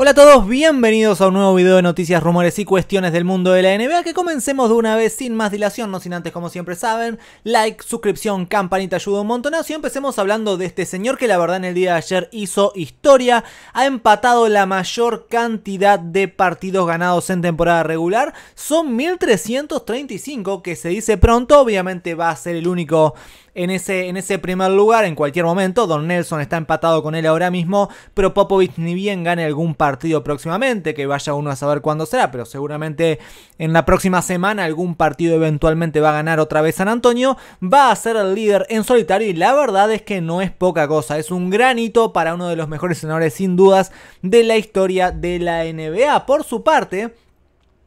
Hola a todos, bienvenidos a un nuevo video de noticias, rumores y cuestiones del mundo de la NBA que comencemos de una vez sin más dilación, no sin antes como siempre saben, like, suscripción, campanita ayuda un montonazo y empecemos hablando de este señor que la verdad en el día de ayer hizo historia, ha empatado la mayor cantidad de partidos ganados en temporada regular, son 1335 que se dice pronto, obviamente va a ser el único en ese, en ese primer lugar en cualquier momento. Don Nelson está empatado con él ahora mismo, pero Popovich ni bien gane algún partido próximamente, que vaya uno a saber cuándo será, pero seguramente en la próxima semana algún partido eventualmente va a ganar otra vez San Antonio, va a ser el líder en solitario y la verdad es que no es poca cosa, es un gran hito para uno de los mejores senadores sin dudas de la historia de la NBA. Por su parte,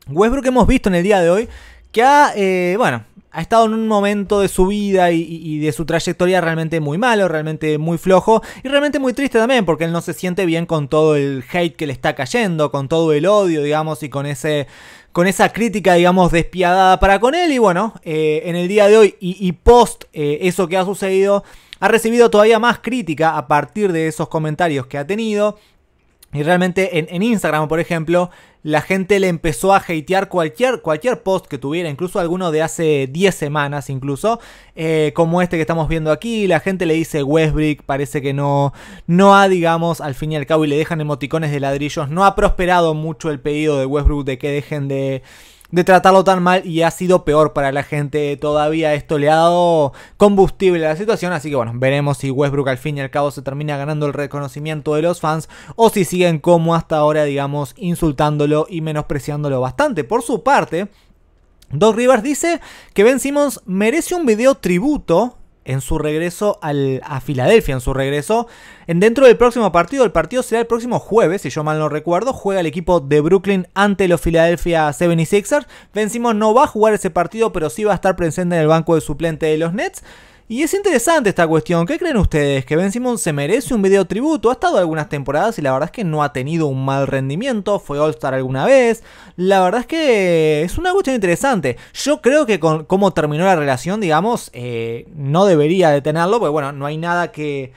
Westbrook hemos visto en el día de hoy que ha, eh, bueno, ha estado en un momento de su vida y, de su trayectoria realmente muy malo, realmente muy flojo y realmente muy triste también porque él no se siente bien con todo el hate que le está cayendo, con todo el odio, digamos, y con ese con esa crítica, digamos, despiadada para con él y bueno, eh, en el día de hoy y, post eh, eso que ha sucedido, ha recibido todavía más crítica a partir de esos comentarios que ha tenido. Y realmente en, Instagram, por ejemplo, la gente le empezó a hatear cualquier, cualquier post que tuviera, incluso alguno de hace 10 semanas incluso, eh, como este que estamos viendo aquí, la gente le dice Westbrook, parece que no, no ha, digamos, al fin y al cabo, y le dejan emoticones de ladrillos, no ha prosperado mucho el pedido de Westbrook de que dejen de de tratarlo tan mal y ha sido peor para la gente todavía. Esto le ha dado combustible a la situación, así que bueno, veremos si Westbrook al fin y al cabo se termina ganando el reconocimiento de los fans o si siguen como hasta ahora, digamos, insultándolo y menospreciándolo bastante. Por su parte, Doc Rivers dice que Ben Simmons merece un video tributo en su regreso a Filadelfia, en su regreso. En, dentro del próximo partido, el partido será el próximo jueves, si yo mal no recuerdo, juega el equipo de Brooklyn ante los Philadelphia 76ers. Vencimos no va a jugar ese partido, pero sí va a estar presente en el banco de suplente de los Nets. Y es interesante esta cuestión. ¿Qué creen ustedes? ¿Que Ben Simmons se merece un video tributo? Ha estado algunas temporadas y la verdad es que no ha tenido un mal rendimiento. Fue All-Star alguna vez. La verdad es que es una cuestión interesante. Yo creo que con cómo terminó la relación, digamos, eh, no debería detenerlo. Porque bueno, no hay nada que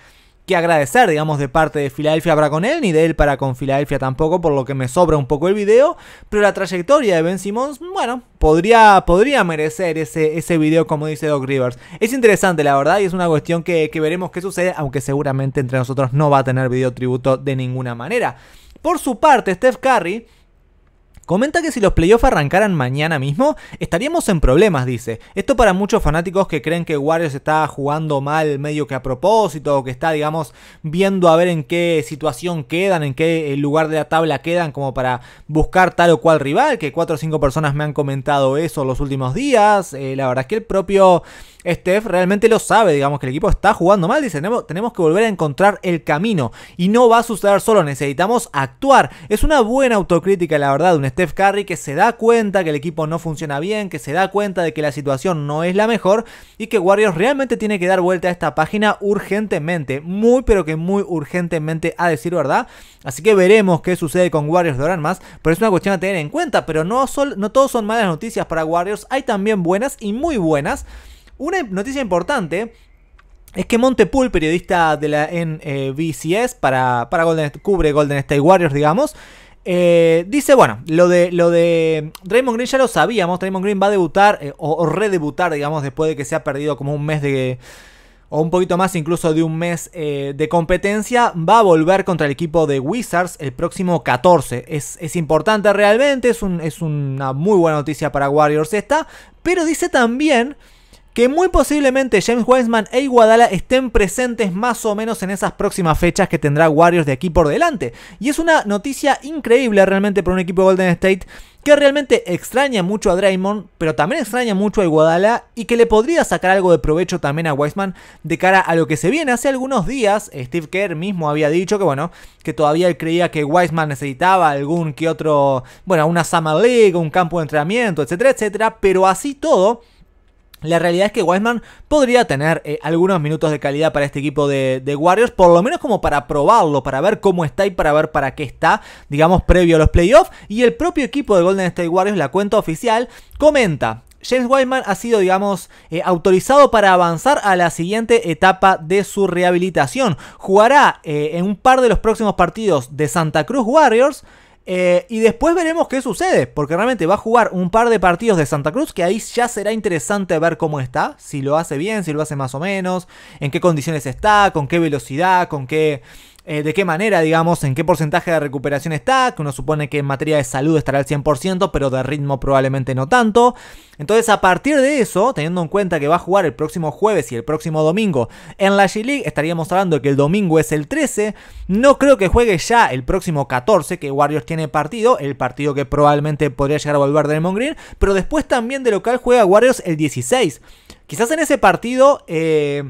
que agradecer, digamos, de parte de Filadelfia para con él, ni de él para con Filadelfia tampoco, por lo que me sobra un poco el video. Pero la trayectoria de Ben Simmons, bueno, podría, podría merecer ese, ese video, como dice Doc Rivers. Es interesante, la verdad, y es una cuestión que, que veremos qué sucede, aunque seguramente entre nosotros no va a tener video tributo de ninguna manera. Por su parte, Steph Curry Comenta que si los playoffs arrancaran mañana mismo, estaríamos en problemas, dice. Esto para muchos fanáticos que creen que Warriors está jugando mal medio que a propósito, o que está, digamos, viendo a ver en qué situación quedan, en qué eh, lugar de la tabla quedan, como para buscar tal o cual rival, que cuatro o cinco personas me han comentado eso los últimos días. Eh, la verdad es que el propio... Steph realmente lo sabe, digamos que el equipo está jugando mal, dice, tenemos, que volver a encontrar el camino y no va a suceder solo, necesitamos actuar. Es una buena autocrítica, la verdad, de un Steph Curry que se da cuenta que el equipo no funciona bien, que se da cuenta de que la situación no es la mejor y que Warriors realmente tiene que dar vuelta a esta página urgentemente, muy pero que muy urgentemente a decir verdad. Así que veremos qué sucede con Warriors de ahora más, pero es una cuestión a tener en cuenta, pero no, no todos son malas noticias para Warriors, hay también buenas y muy buenas. Una noticia importante es que Montepool, periodista de la NBCS para, para Golden, cubre Golden State Warriors, digamos, eh, dice, bueno, lo de, lo de Draymond Green ya lo sabíamos, Draymond Green va a debutar eh, o, redebutar, digamos, después de que se ha perdido como un mes de... o un poquito más incluso de un mes eh, de competencia, va a volver contra el equipo de Wizards el próximo 14. Es, importante realmente, es, es una muy buena noticia para Warriors esta, pero dice también que muy posiblemente James Wiseman e Iguadala estén presentes más o menos en esas próximas fechas que tendrá Warriors de aquí por delante. Y es una noticia increíble realmente para un equipo de Golden State que realmente extraña mucho a Draymond, pero también extraña mucho a Iguadala y que le podría sacar algo de provecho también a Wiseman de cara a lo que se viene. Hace algunos días Steve Kerr mismo había dicho que bueno, que todavía él creía que Wiseman necesitaba algún que otro, bueno, una Summer League, un campo de entrenamiento, etcétera, etcétera, pero así todo la realidad es que Wiseman podría tener eh, algunos minutos de calidad para este equipo de, Warriors, por lo menos como para probarlo, para ver cómo está y para ver para qué está, digamos, previo a los playoffs. Y el propio equipo de Golden State Warriors, la cuenta oficial, comenta. James Wiseman ha sido, digamos, eh, autorizado para avanzar a la siguiente etapa de su rehabilitación. Jugará eh, en un par de los próximos partidos de Santa Cruz Warriors, eh, y después veremos qué sucede, porque realmente va a jugar un par de partidos de Santa Cruz, que ahí ya será interesante ver cómo está, si lo hace bien, si lo hace más o menos, en qué condiciones está, con qué velocidad, con qué eh, de qué manera, digamos, en qué porcentaje de recuperación está, que uno supone que en materia de salud estará al 100%, pero de ritmo probablemente no tanto. Entonces, a partir de eso, teniendo en cuenta que va a jugar el próximo jueves y el próximo domingo en la G-League, estaríamos hablando que el domingo es el 13, no creo que juegue ya el próximo 14, que Warriors tiene partido, el partido que probablemente podría llegar a volver de Lemon pero después también de local juega Warriors el 16. Quizás en ese partido... Eh,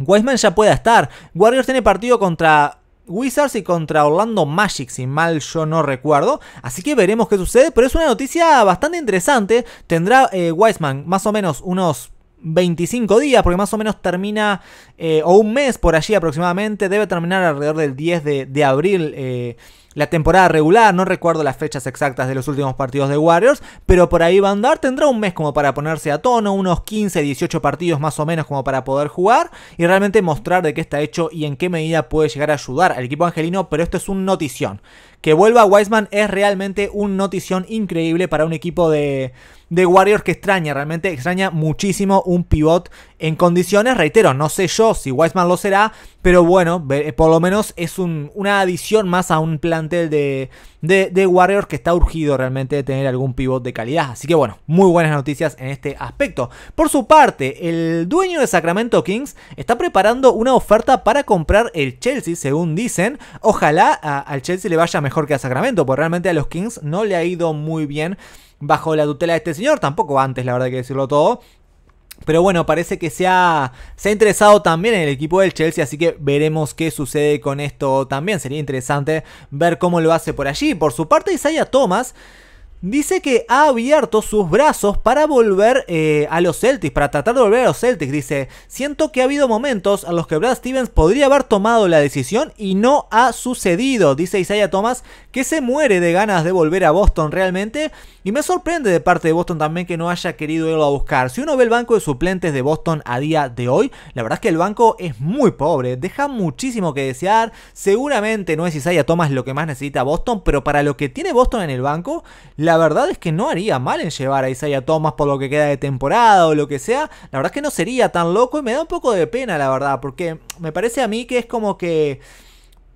Wiseman ya pueda estar. Warriors tiene partido contra Wizards y contra Orlando Magic, si mal yo no recuerdo. Así que veremos qué sucede, pero es una noticia bastante interesante. Tendrá eh, Wiseman más o menos unos 25 días, porque más o menos termina, eh, o un mes por allí aproximadamente, debe terminar alrededor del 10 de, abril. Eh, la temporada regular, no recuerdo las fechas exactas de los últimos partidos de Warriors, pero por ahí va a andar, tendrá un mes como para ponerse a tono, unos 15, 18 partidos más o menos como para poder jugar y realmente mostrar de qué está hecho y en qué medida puede llegar a ayudar al equipo angelino, pero esto es un notición que vuelva Wiseman es realmente un notición increíble para un equipo de, Warriors que extraña, realmente extraña muchísimo un pivot en condiciones. Reitero, no sé yo si Wiseman lo será, pero bueno, eh, por lo menos es una adición más a un plantel de, Warriors que está urgido realmente de tener algún pivot de calidad. Así que bueno, muy buenas noticias en este aspecto. Por su parte, el dueño de Sacramento Kings está preparando una oferta para comprar el Chelsea, según dicen. Ojalá al Chelsea le vaya mejor que a Sacramento, porque realmente a los Kings no le ha ido muy bien bajo la tutela de este señor, tampoco antes, la verdad hay que decirlo todo. Pero bueno, parece que se ha, se ha interesado también en el equipo del Chelsea, así que veremos qué sucede con esto también. Sería interesante ver cómo lo hace por allí. Por su parte, Isaiah Thomas dice que ha abierto sus brazos para volver eh, a los Celtics, para tratar de volver a los Celtics. Dice, siento que ha habido momentos en los que Brad Stevens podría haber tomado la decisión y no ha sucedido, dice Isaiah Thomas, que se muere de ganas de volver a Boston realmente. Y me sorprende de parte de Boston también que no haya querido irlo a buscar. Si uno ve el banco de suplentes de Boston a día de hoy, la verdad es que el banco es muy pobre, deja muchísimo que desear. Seguramente no es Isaiah Thomas lo que más necesita Boston, pero para lo que tiene Boston en el banco, la la verdad es que no haría mal en llevar a Isaiah Thomas por lo que queda de temporada o lo que sea. La verdad es que no sería tan loco y me da un poco de pena, la verdad, porque me parece a mí que es como que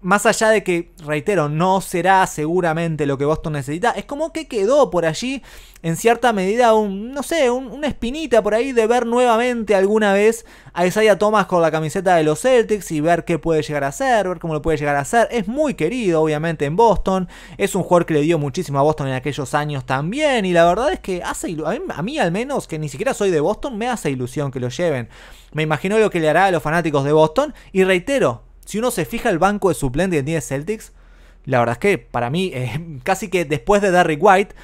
más allá de que, reitero, no será seguramente lo que Boston necesita, es como que quedó por allí, en cierta medida, un, no sé, una espinita por ahí de ver nuevamente alguna vez a Isaiah Thomas con la camiseta de los Celtics y ver qué puede llegar a ser ver cómo lo puede llegar a hacer. Es muy querido, obviamente, en Boston. Es un jugador que le dio muchísimo a Boston en aquellos años también. Y la verdad es que hace, a mí al menos, que ni siquiera soy de Boston, me hace ilusión que lo lleven. Me imagino lo que le hará a los fanáticos de Boston. Y reitero, si uno se fija el banco de suplentes de 10 Celtics, la verdad es que para mí, eh, casi que después de Derrick White,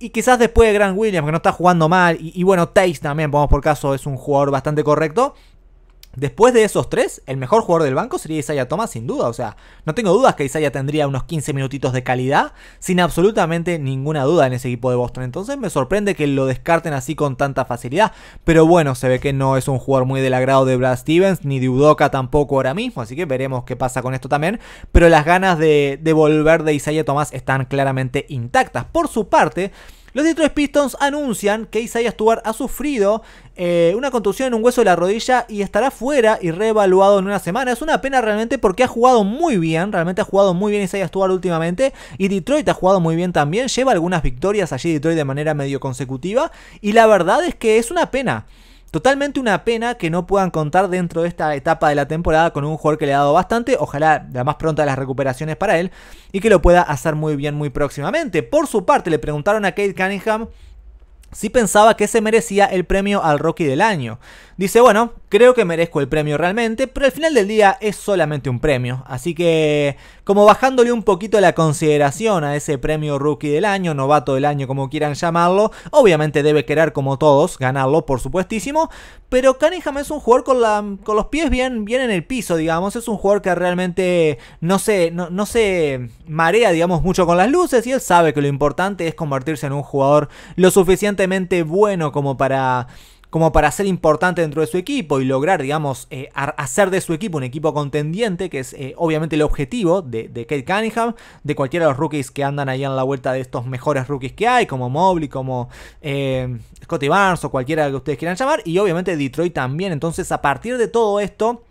y quizás después de Grant Williams, que no está jugando mal, y, bueno, Tate también, vamos por caso, es un jugador bastante correcto. Después de esos tres, el mejor jugador del banco sería Isaiah Thomas, sin duda. O sea, no tengo dudas que Isaiah tendría unos 15 minutitos de calidad, sin absolutamente ninguna duda en ese equipo de Boston. Entonces me sorprende que lo descarten así con tanta facilidad. Pero bueno, se ve que no es un jugador muy del agrado de Brad Stevens, ni de Udoka tampoco ahora mismo. Así que veremos qué pasa con esto también. Pero las ganas de, de volver de Isaiah Thomas están claramente intactas. Por su parte. Los Detroit Pistons anuncian que Isaiah Stewart ha sufrido eh, una contusión en un hueso de la rodilla y estará fuera y reevaluado en una semana. Es una pena realmente porque ha jugado muy bien, realmente ha jugado muy bien Isaiah Stewart últimamente y Detroit ha jugado muy bien también, lleva algunas victorias allí Detroit de manera medio consecutiva y la verdad es que es una pena. Totalmente una pena que no puedan contar dentro de esta etapa de la temporada con un jugador que le ha dado bastante, ojalá la más pronta de las recuperaciones para él, y que lo pueda hacer muy bien muy próximamente. Por su parte, le preguntaron a Kate Cunningham si pensaba que se merecía el premio al rookie del año. Dice, bueno, creo que merezco el premio realmente, pero al final del día es solamente un premio. Así que, como bajándole un poquito la consideración a ese premio Rookie del año, novato del año, como quieran llamarlo, obviamente debe querer, como todos, ganarlo, por supuestísimo. Pero Cunningham es un jugador con, la, con los pies bien, bien en el piso, digamos. Es un jugador que realmente no sé no, no se marea, digamos, mucho con las luces y él sabe que lo importante es convertirse en un jugador lo suficiente Evidentemente bueno como para como para ser importante dentro de su equipo y lograr, digamos, eh, hacer de su equipo un equipo contendiente, que es eh, obviamente el objetivo de, Kate Cunningham, de cualquiera de los rookies que andan ahí en la vuelta de estos mejores rookies que hay, como Mobley, como eh, Scotty Barnes o cualquiera que ustedes quieran llamar, y obviamente Detroit también. Entonces, a partir de todo esto,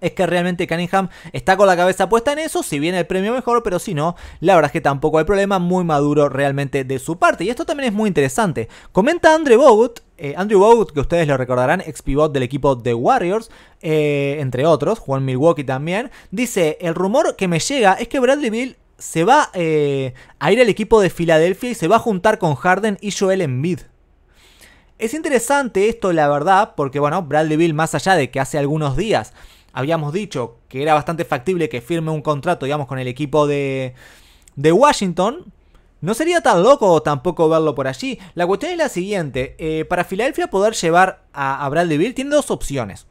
es que realmente Cunningham está con la cabeza puesta en eso, si viene el premio mejor, pero si no, la verdad es que tampoco hay problema, muy maduro realmente de su parte. Y esto también es muy interesante. Comenta Andre Bogut, eh, Andrew Bogut, que ustedes lo recordarán, ex pivot del equipo de Warriors, eh, entre otros, Juan Milwaukee también, dice, el rumor que me llega es que Bradley Bill se va eh, a ir al equipo de Filadelfia y se va a juntar con Harden y Joel Embiid. Es interesante esto, la verdad, porque bueno, Bradley Bill, más allá de que hace algunos días habíamos dicho que era bastante factible que firme un contrato, digamos, con el equipo de, de Washington, no sería tan loco tampoco verlo por allí. La cuestión es la siguiente. Eh, para Filadelfia poder llevar a, a Bradley Bill tiene dos opciones.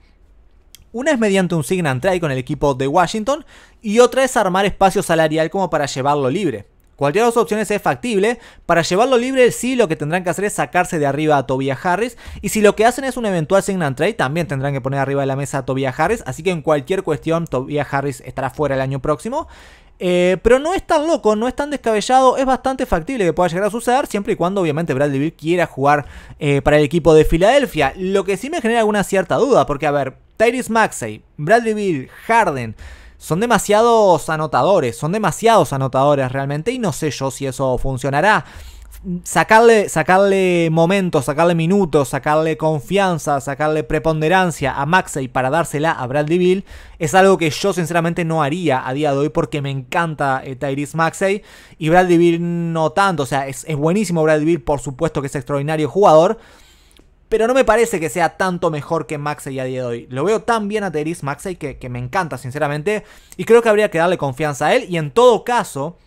Una es mediante un sign and try con el equipo de Washington y otra es armar espacio salarial como para llevarlo libre. Cualquiera de las opciones es factible. Para llevarlo libre, sí lo que tendrán que hacer es sacarse de arriba a Tobias Harris. Y si lo que hacen es un eventual sign and trade, también tendrán que poner arriba de la mesa a Tobias Harris. Así que en cualquier cuestión, Tobias Harris estará fuera el año próximo. Eh, pero no es tan loco, no es tan descabellado, es bastante factible que pueda llegar a suceder, siempre y cuando obviamente Bradley Bill quiera jugar eh, para el equipo de Filadelfia. Lo que sí me genera alguna cierta duda, porque a ver, Tyrese Maxey, Bradley Bill, Harden, son demasiados anotadores, son demasiados anotadores realmente y no sé yo si eso funcionará. Sacarle, sacarle momentos, sacarle minutos, sacarle confianza, sacarle preponderancia a Maxey para dársela a Brad Deville es algo que yo sinceramente no haría a día de hoy porque me encanta eh, Tyrese Maxey y Brad Deville no tanto. O sea, es, es buenísimo Brad Deville, por supuesto que es extraordinario jugador pero no me parece que sea tanto mejor que Maxey a día de hoy. Lo veo tan bien a Teris Maxey que, que me encanta, sinceramente, y creo que habría que darle confianza a él, y en todo caso,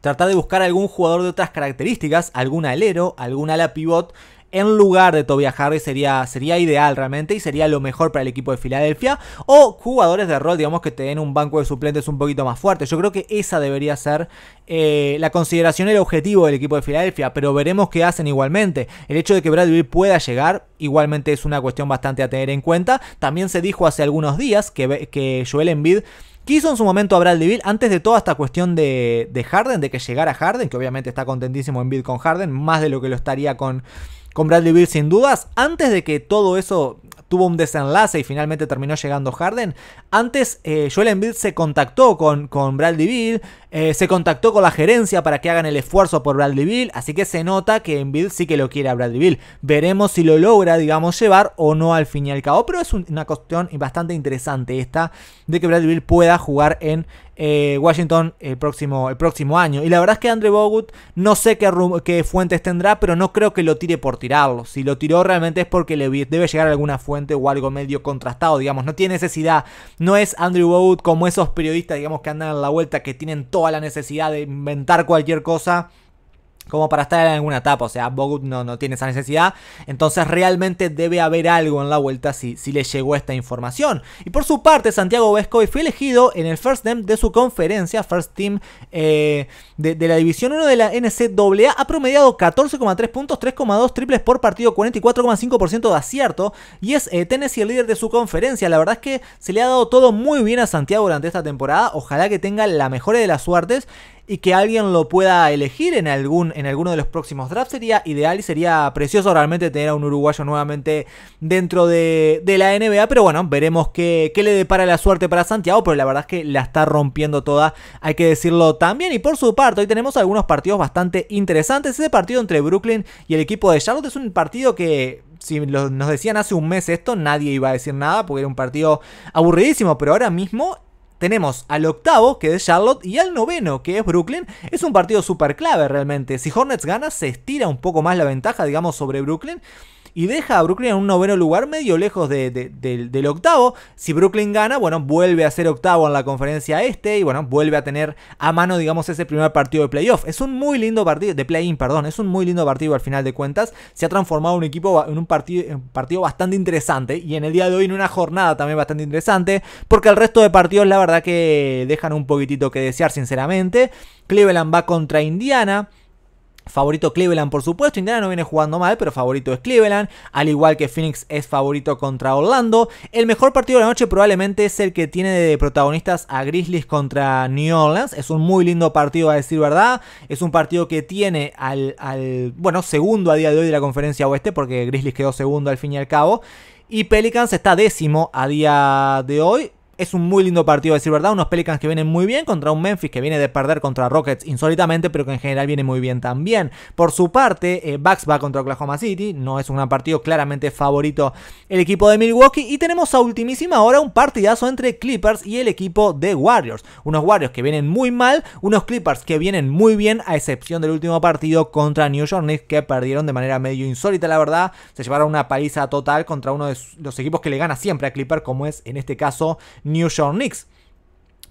tratar de buscar algún jugador de otras características, algún alero, algún ala pivot en lugar de Tobias Harris sería, sería ideal realmente y sería lo mejor para el equipo de Filadelfia. O jugadores de rol, digamos, que te den un banco de suplentes un poquito más fuerte. Yo creo que esa debería ser eh, la consideración, el objetivo del equipo de Filadelfia. Pero veremos qué hacen igualmente. El hecho de que Bradley pueda llegar, igualmente es una cuestión bastante a tener en cuenta. También se dijo hace algunos días que, que Joel Embiid quiso en su momento a Bradley Bill antes de toda esta cuestión de, Harden, de que llegara Harden, que obviamente está contentísimo en con Harden, más de lo que lo estaría con, con Bradley Bill sin dudas, antes de que todo eso tuvo un desenlace y finalmente terminó llegando Harden, antes eh, Joel Embiid se contactó con, con Bradley Bill, eh, se contactó con la gerencia para que hagan el esfuerzo por Bradley Bill, así que se nota que Embiid sí que lo quiere a Bradley Bill. Veremos si lo logra, digamos, llevar o no al fin y al cabo, pero es una cuestión bastante interesante esta de que Bradley Bill pueda jugar en eh, Washington el próximo, el próximo año. Y la verdad es que Andrew Bogut no sé qué, fuentes tendrá, pero no creo que lo tire por tirarlo. Si lo tiró realmente es porque le debe llegar alguna fuente o algo medio contrastado, digamos. No tiene necesidad. No es Andrew Bogut como esos periodistas, digamos, que andan en la vuelta, que tienen toda la necesidad de inventar cualquier cosa como para estar en alguna etapa. O sea, Bogut no, no, tiene esa necesidad. Entonces realmente debe haber algo en la vuelta si, si le llegó esta información. Y por su parte, Santiago Vescovi fue elegido en el First Team de su conferencia, First Team eh, de, la División 1 de la NCAA. Ha promediado 14,3 puntos, 3,2 triples por partido, 44,5% de acierto. Y es eh, Tennessee el líder de su conferencia. La verdad es que se le ha dado todo muy bien a Santiago durante esta temporada. Ojalá que tenga la mejor de las suertes y que alguien lo pueda elegir en, algún, en alguno de los próximos drafts sería ideal y sería precioso realmente tener a un uruguayo nuevamente dentro de, la NBA. Pero bueno, veremos qué, qué, le depara la suerte para Santiago, pero la verdad es que la está rompiendo toda, hay que decirlo también. Y por su parte, hoy tenemos algunos partidos bastante interesantes. Ese partido entre Brooklyn y el equipo de Charlotte es un partido que si nos decían hace un mes esto, nadie iba a decir nada porque era un partido aburridísimo, pero ahora mismo tenemos al octavo, que es Charlotte, y al noveno, que es Brooklyn. Es un partido súper clave realmente. Si Hornets gana, se estira un poco más la ventaja, digamos, sobre Brooklyn y deja a Brooklyn en un noveno lugar, medio lejos del octavo. Si Brooklyn gana, bueno, vuelve a ser octavo en la conferencia este y bueno, vuelve a tener a mano, digamos, ese primer partido de playoff. Es un muy lindo partido, de play-in, perdón, es un muy lindo partido al final de cuentas. Se ha transformado un equipo en un partido, un partido bastante interesante y en el día de hoy en una jornada también bastante interesante, porque el resto de partidos la verdad que dejan un poquitito que desear, sinceramente. Cleveland va contra Indiana. Favorito Cleveland, por supuesto. Indiana no viene jugando mal, pero favorito es Cleveland. Al igual que Phoenix es favorito contra Orlando. El mejor partido de la noche probablemente es el que tiene de protagonistas a Grizzlies contra New Orleans. Es un muy lindo partido, a decir verdad. Es un partido que tiene al, bueno, segundo a día de hoy de la conferencia oeste, porque Grizzlies quedó segundo al fin y al cabo. Y Pelicans está décimo a día de hoy. Es un muy lindo partido, a decir verdad. Unos Pelicans que vienen muy bien contra un Memphis que viene de perder contra Rockets insólitamente, pero que en general viene muy bien también. Por su parte, eh, Bucks va contra Oklahoma City. No es un partido, claramente favorito el equipo de Milwaukee. Y tenemos a ultimísima hora un partidazo entre Clippers y el equipo de Warriors. Unos Warriors que vienen muy mal, unos Clippers que vienen muy bien, a excepción del último partido contra New York Knicks que perdieron de manera medio insólita, la verdad. Se llevaron una paliza total contra uno de los equipos que le gana siempre a Clippers, como es en este caso New York Knicks.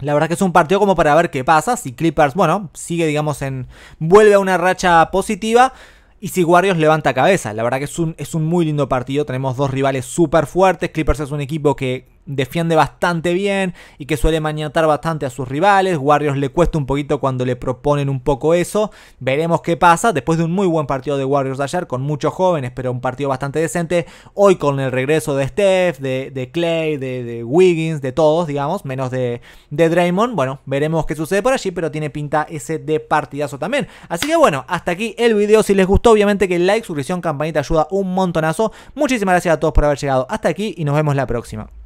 La verdad que es un partido como para ver qué pasa. Si Clippers, bueno, sigue, digamos, en. vuelve a una racha positiva. Y si Warriors levanta cabeza, la verdad que es un, es un muy lindo partido. Tenemos dos rivales súper fuertes. Clippers es un equipo que defiende bastante bien y que suele maniatar bastante a sus rivales. Warriors le cuesta un poquito cuando le proponen un poco eso. Veremos qué pasa. Después de un muy buen partido de Warriors ayer, con muchos jóvenes, pero un partido bastante decente. Hoy con el regreso de Steph, de, Clay, de, Wiggins, de todos, digamos, menos de, de Draymond. Bueno, veremos qué sucede por allí, pero tiene pinta ese de partidazo también. Así que bueno, hasta aquí el video. Si les gustó, obviamente que like, suscripción, campanita ayuda un montonazo. Muchísimas gracias a todos por haber llegado hasta aquí y nos vemos la próxima.